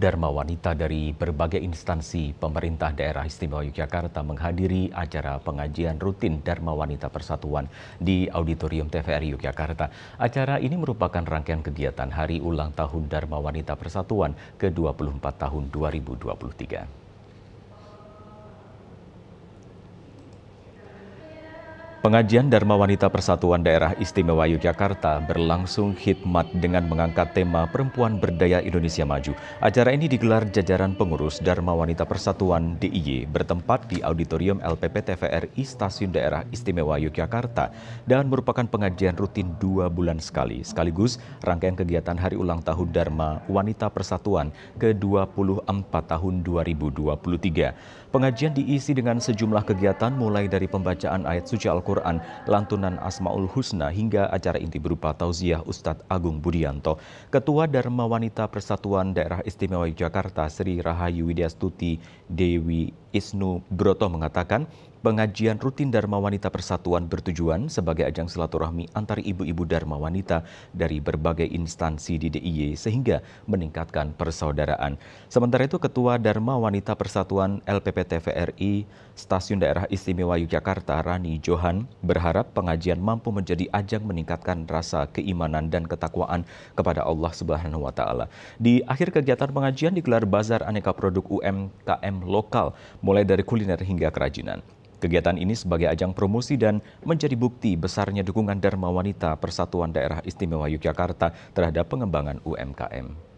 Dharma wanita dari berbagai instansi pemerintah daerah istimewa Yogyakarta menghadiri acara pengajian rutin Dharma Wanita Persatuan di Auditorium TVRI Yogyakarta. Acara ini merupakan rangkaian kegiatan Hari Ulang Tahun Dharma Wanita Persatuan ke-24 tahun 2023. Pengajian Dharma Wanita Persatuan Daerah Istimewa Yogyakarta berlangsung khidmat dengan mengangkat tema Perempuan Berdaya Indonesia Maju. Acara ini digelar jajaran pengurus Dharma Wanita Persatuan DIY bertempat di Auditorium LPP TVRI Stasiun Daerah Istimewa Yogyakarta dan merupakan pengajian rutin dua bulan sekali. Sekaligus rangkaian kegiatan Hari Ulang Tahun Dharma Wanita Persatuan ke-24 tahun 2023. Pengajian diisi dengan sejumlah kegiatan mulai dari pembacaan ayat suci Al-Quran Al-Quran, lantunan Asma'ul Husna hingga acara inti berupa tauziah Ustadz Agung Budianto. Ketua Dharma Wanita Persatuan Daerah Istimewa Yogyakarta Sri Rahayu Widya Stuti Dewi Isnu Broto mengatakan Pengajian rutin Dharma Wanita Persatuan bertujuan sebagai ajang silaturahmi antar ibu-ibu Dharma Wanita dari berbagai instansi di DIY sehingga meningkatkan persaudaraan. Sementara itu Ketua Dharma Wanita Persatuan LPPTVRI Stasiun Daerah Istimewa Yogyakarta Rani Johan berharap pengajian mampu menjadi ajang meningkatkan rasa keimanan dan ketakwaan kepada Allah Subhanahu wa taala. Di akhir kegiatan pengajian digelar bazar aneka produk UMKM lokal mulai dari kuliner hingga kerajinan. Kegiatan ini sebagai ajang promosi dan menjadi bukti besarnya dukungan Dharma Wanita Persatuan Daerah Istimewa Yogyakarta terhadap pengembangan UMKM.